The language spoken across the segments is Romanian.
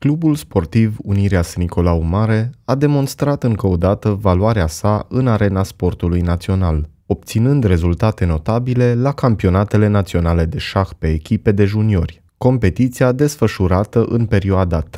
Clubul Sportiv Unirea Nicolau Mare a demonstrat încă o dată valoarea sa în arena sportului național, obținând rezultate notabile la campionatele naționale de șah pe echipe de juniori. Competiția desfășurată în perioada 3-8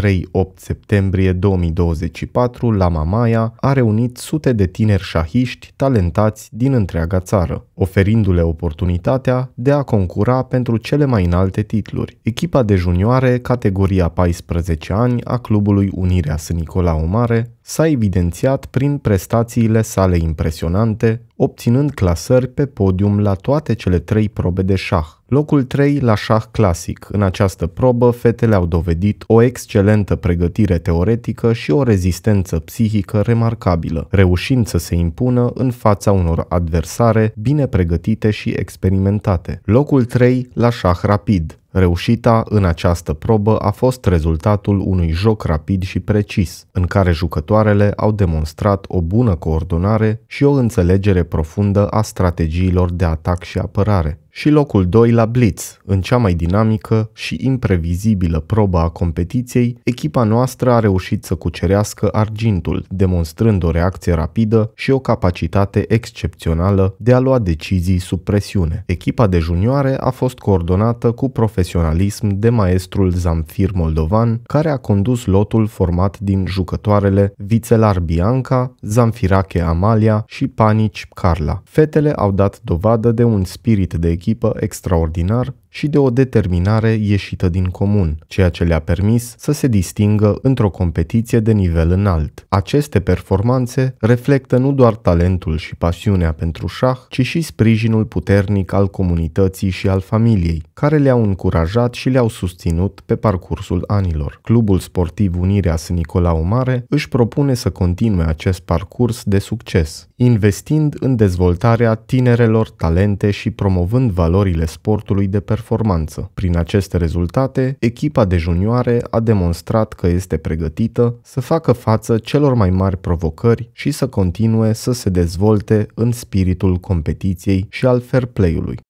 septembrie 2024 la Mamaia a reunit sute de tineri șahiști talentați din întreaga țară, oferindu-le oportunitatea de a concura pentru cele mai înalte titluri. Echipa de junioare, categoria 14 ani a clubului Unirea Sânicolau Mare, s-a evidențiat prin prestațiile sale impresionante, obținând clasări pe podium la toate cele trei probe de șah. Locul 3 la șah clasic. În această probă, fetele au dovedit o excelentă pregătire teoretică și o rezistență psihică remarcabilă, reușind să se impună în fața unor adversare bine pregătite și experimentate. Locul 3 la șah rapid. Reușita în această probă a fost rezultatul unui joc rapid și precis, în care jucătoarele au demonstrat o bună coordonare și o înțelegere profundă a strategiilor de atac și apărare și locul 2 la Blitz, în cea mai dinamică și imprevizibilă probă a competiției, echipa noastră a reușit să cucerească argintul, demonstrând o reacție rapidă și o capacitate excepțională de a lua decizii sub presiune. Echipa de junioare a fost coordonată cu profesionalism de maestrul Zamfir Moldovan, care a condus lotul format din jucătoarele Vițelar Bianca, Zamfirache Amalia și Panici Carla. Fetele au dat dovadă de un spirit de echipă extraordinar și de o determinare ieșită din comun, ceea ce le-a permis să se distingă într-o competiție de nivel înalt. Aceste performanțe reflectă nu doar talentul și pasiunea pentru șah, ci și sprijinul puternic al comunității și al familiei, care le-au încurajat și le-au susținut pe parcursul anilor. Clubul sportiv Unirea S. Nicolau Mare își propune să continue acest parcurs de succes, investind în dezvoltarea tinerelor talente și promovând valorile sportului de performanță performanță. Prin aceste rezultate, echipa de junioare a demonstrat că este pregătită să facă față celor mai mari provocări și să continue să se dezvolte în spiritul competiției și al fair play-ului.